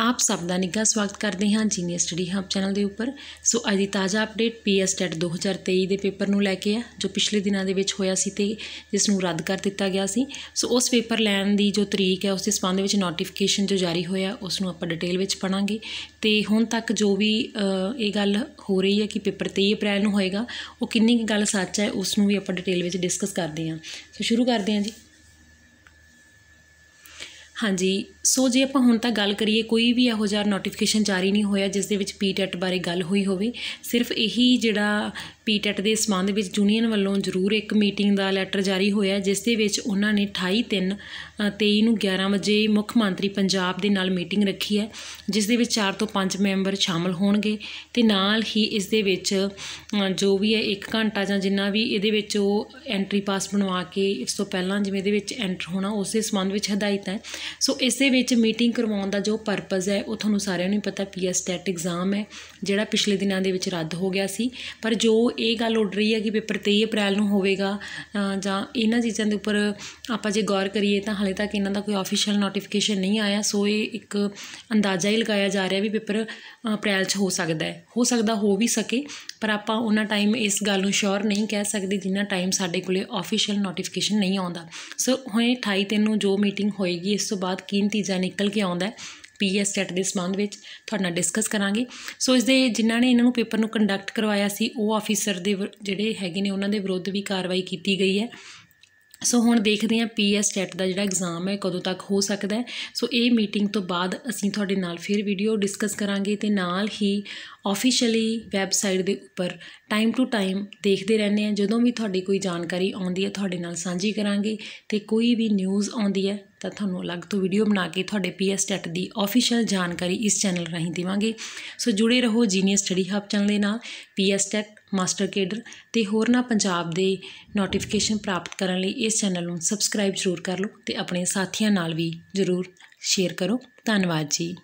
ਆਪ ਸਭ ਦਾ ਨਿੱਘਾ ਸਵਾਗਤ ਕਰਦੇ ਹਾਂ ਜੀਨੀਅਸ ਸਟੱਡੀ ਹੱਬ ਚੈਨਲ ਦੇ ਉੱਪਰ ਸੋ ਅੱਜ ਦੀ ਤਾਜ਼ਾ ਅਪਡੇਟ ਪੀਐਸ ਟੈਟ 2023 ਦੇ ਪੇਪਰ ਨੂੰ ਲੈ ਕੇ ਆ ਜੋ ਪਿਛਲੇ ਦਿਨਾਂ ਦੇ ਵਿੱਚ ਹੋਇਆ ਸੀ ਤੇ ਜਿਸ ਨੂੰ ਰੱਦ ਕਰ ਦਿੱਤਾ ਗਿਆ ਸੀ ਸੋ ਉਸ ਪੇਪਰ ਲੈਣ ਦੀ ਜੋ ਤਰੀਕ ਹੈ ਉਸ ਦੇ ਸੰਬੰਧ ਵਿੱਚ ਨੋਟੀਫਿਕੇਸ਼ਨ ਜੋ ਜਾਰੀ ਹੋਇਆ ਉਸ ਨੂੰ ਆਪਾਂ ਡਿਟੇਲ ਵਿੱਚ ਪੜਾਂਗੇ ਤੇ ਹੁਣ ਤੱਕ ਜੋ ਵੀ ਇਹ ਗੱਲ ਹੋ ਰਹੀ ਹੈ ਕਿ ਪੇਪਰ 23 ਅਪ੍ਰੈਲ ਨੂੰ ਹੋਏਗਾ ਉਹ ਕਿੰਨੀ ਗੱਲ ਸੱਚ ਹੈ ਉਸ ਨੂੰ ਵੀ ਆਪਾਂ ਡਿਟੇਲ ਵਿੱਚ ਡਿਸਕਸ ਕਰਦੇ ਹਾਂ ਸੋ ਸ਼ੁਰੂ ਕਰਦੇ ਹਾਂ ਜੀ ਹਾਂਜੀ ਸੋ ਜੇ ਆਪਾਂ ਹੁਣ ਤੱਕ ਗੱਲ ਕਰੀਏ ਕੋਈ ਵੀ ਇਹੋ ਜਿਹਾ ਨੋਟੀਫਿਕੇਸ਼ਨ ਜਾਰੀ ਨਹੀਂ ਹੋਇਆ ਜਿਸ ਦੇ ਵਿੱਚ ਪੀਟੈਟ e ਬਾਰੇ ਗੱਲ ਹੋਈ ਹੋਵੇ ਸਿਰਫ ਇਹੀ ਜਿਹੜਾ ਪੀਟੈਟ ਦੇ ਸਬੰਧ ਵਿੱਚ ਜੂਨੀਅਨ ਵੱਲੋਂ ਜ਼ਰੂਰ ਇੱਕ ਮੀਟਿੰਗ ਦਾ ਲੈਟਰ ਜਾਰੀ ਹੋਇਆ ਜਿਸ ਦੇ ਵਿੱਚ ਉਹਨਾਂ ਨੇ 28 ਤਿੰਨ 23 ਨੂੰ 11 ਵਜੇ ਮੁੱਖ ਮੰਤਰੀ ਪੰਜਾਬ ਦੇ ਨਾਲ ਮੀਟਿੰਗ ਰੱਖੀ ਹੈ ਜਿਸ ਦੇ ਵਿੱਚ 4 ਤੋਂ 5 ਮੈਂਬਰ ਸ਼ਾਮਲ ਹੋਣਗੇ ਤੇ ਨਾਲ ਹੀ ਇਸ ਦੇ ਵਿੱਚ ਜੋ ਵੀ ਹੈ 1 ਘੰਟਾ ਜਾਂ ਜਿੰਨਾ ਵੀ ਇਹਦੇ ਵਿੱਚ ਉਹ ਐਂਟਰੀ ਪਾਸ ਬਣਵਾ ਕੇ ਇਸ ਤੋਂ ਪਹਿਲਾਂ ਜਿਵੇਂ ਇਹਦੇ ਵਿੱਚ ਐਂਟਰ ਹੋਣਾ ਉਸੇ ਸਬੰਧ ਵਿੱਚ ਹਦਾਇਤ ਹੈ ਸੋ ਇਸ ਦੇ ਵਿੱਚ ਮੀਟਿੰਗ ਕਰਵਾਉਣ ਦਾ ਜੋ ਪਰਪਸ ਹੈ ਉਹ ਤੁਹਾਨੂੰ ਸਾਰਿਆਂ ਨੂੰ ਪਤਾ ਪੀਐਸ ਸਟੈਟ ਐਗਜ਼ਾਮ ਹੈ ਜਿਹੜਾ ਪਿਛਲੇ ਦਿਨਾਂ ਦੇ ਵਿੱਚ ਰੱਦ ਹੋ ਗਿਆ ਸੀ ਪਰ ਜੋ ਇਹ ਗੱਲ ਉੱਡ ਰਹੀ ਹੈ ਕਿ ਪੇਪਰ 23 ਅਪ੍ਰੈਲ ਨੂੰ ਹੋਵੇਗਾ ਜਾਂ ਇਹਨਾਂ ਚੀਜ਼ਾਂ ਦੇ ਉੱਪਰ ਆਪਾਂ ਜੇ ਗੌਰ ਕਰੀਏ ਤਾਂ ਹਾਲੇ ਤੱਕ ਇਹਨਾਂ ਦਾ ਕੋਈ ਆਫੀਸ਼ੀਅਲ ਨੋਟੀਫਿਕੇਸ਼ਨ ਨਹੀਂ ਆਇਆ ਸੋ ਇਹ ਇੱਕ ਅੰਦਾਜ਼ਾ ਹੀ ਲਗਾਇਆ ਜਾ ਰਿਹਾ ਵੀ ਪੇਪਰ ਅਪ੍ਰੈਲ 'ਚ ਹੋ ਸਕਦਾ ਹੈ ਹੋ ਸਕਦਾ ਹੋ ਵੀ ਸਕੇ ਪਰ ਆਪਾਂ ਉਹਨਾਂ ਟਾਈਮ ਇਸ ਗੱਲ ਨੂੰ ਸ਼ੋਰ ਨਹੀਂ ਕਹਿ ਸਕਦੇ ਜਿੰਨਾ ਟਾਈਮ ਸਾਡੇ ਕੋਲੇ ਆਫੀਸ਼ੀਅਲ ਨੋਟੀਫਿਕੇਸ਼ਨ ਨਹੀਂ ਆਉਂਦਾ ਸੋ ਹੁਣ 28 ਤਿੰਨ ਨੂੰ ਜੋ ਮੀਟਿੰਗ ਹੋਏਗੀ ਇਸ ਤੋਂ ਬਾਅਦ ਕੀ ਨਤੀਜਾ ਨਿਕਲ ਕੇ ਆਉਂਦਾ ਹੈ ਪੀਐਸ ਸੈਟ e ਦੇ ਸਬੰਧ ਵਿੱਚ ਤੁਹਾਡਾ ਡਿਸਕਸ ਕਰਾਂਗੇ ਸੋ ਇਸ ਦੇ ਜਿਨ੍ਹਾਂ ਨੇ ਇਹਨਾਂ ਨੂੰ ਪੇਪਰ ਨੂੰ ਕੰਡਕਟ ਕਰਵਾਇਆ ਸੀ ਉਹ ਆਫੀਸਰ ਦੇ ਜਿਹੜੇ ਹੈਗੇ ਨੇ ਉਹਨਾਂ ਦੇ ਵਿਰੁੱਧ ਵੀ ਕਾਰਵਾਈ ਕੀਤੀ ਗਈ ਹੈ ਸੋ ਹੁਣ ਦੇਖਦੇ ਹਾਂ ਪੀਐਸ ਟੈਟ ਦਾ ਜਿਹੜਾ ਐਗਜ਼ਾਮ ਹੈ ਕਦੋਂ ਤੱਕ ਹੋ ਸਕਦਾ ਹੈ ਸੋ ਇਹ ਮੀਟਿੰਗ ਤੋਂ ਬਾਅਦ ਅਸੀਂ ਤੁਹਾਡੇ ਨਾਲ ਫਿਰ ਵੀਡੀਓ ਡਿਸਕਸ ਕਰਾਂਗੇ ਤੇ ਨਾਲ ਹੀ ਆਫੀਸ਼ੀਅਲੀ ਵੈਬਸਾਈਟ ਦੇ ਉੱਪਰ ਟਾਈਮ ਟੂ ਟਾਈਮ ਦੇਖਦੇ ਰਹਿੰਦੇ ਆ ਜਦੋਂ ਵੀ ਤੁਹਾਡੀ ਕੋਈ ਜਾਣਕਾਰੀ ਆਉਂਦੀ ਹੈ ਤੁਹਾਡੇ ਨਾਲ ਸਾਂਝੀ ਕਰਾਂਗੇ ਤੇ ਕੋਈ ਵੀ ਨਿਊਜ਼ ਆਉਂਦੀ ਹੈ ਤਾਂ ਤੁਹਾਨੂੰ ਅਲੱਗ ਤੋਂ ਵੀਡੀਓ ਬਣਾ ਕੇ ਤੁਹਾਡੇ ਪੀਐਸ ਟੈਟ ਦੀ ਆਫੀਸ਼ੀਅਲ ਜਾਣਕਾਰੀ ਇਸ ਚੈਨਲ ਰਾਹੀਂ ਦੇਵਾਂਗੇ ਸੋ ਜੁੜੇ ਰਹੋ ਜੀਨੀਅਸ ਸਟੱਡੀ ਹੱਬ ਚੈਨਲ ਦੇ ਨਾਲ ਪੀਐਸ ਟੈਟ ਮਾਸਟਰ ਕੇਡਰ ਤੇ ਹੋਰ ਨਾ ਪੰਜਾਬ ਦੇ ਨੋਟੀਫਿਕੇਸ਼ਨ ਪ੍ਰਾਪਤ ਕਰਨ ਲਈ ਇਸ ਚੈਨਲ ਨੂੰ ਸਬਸਕ੍ਰਾਈਬ ਜ਼ਰੂਰ ਕਰ ਲਓ ਤੇ ਆਪਣੇ ਸਾਥੀਆਂ ਨਾਲ ਵੀ ਜ਼ਰੂਰ ਸ਼ੇਅਰ ਕਰੋ ਧੰਨਵਾਦ ਜੀ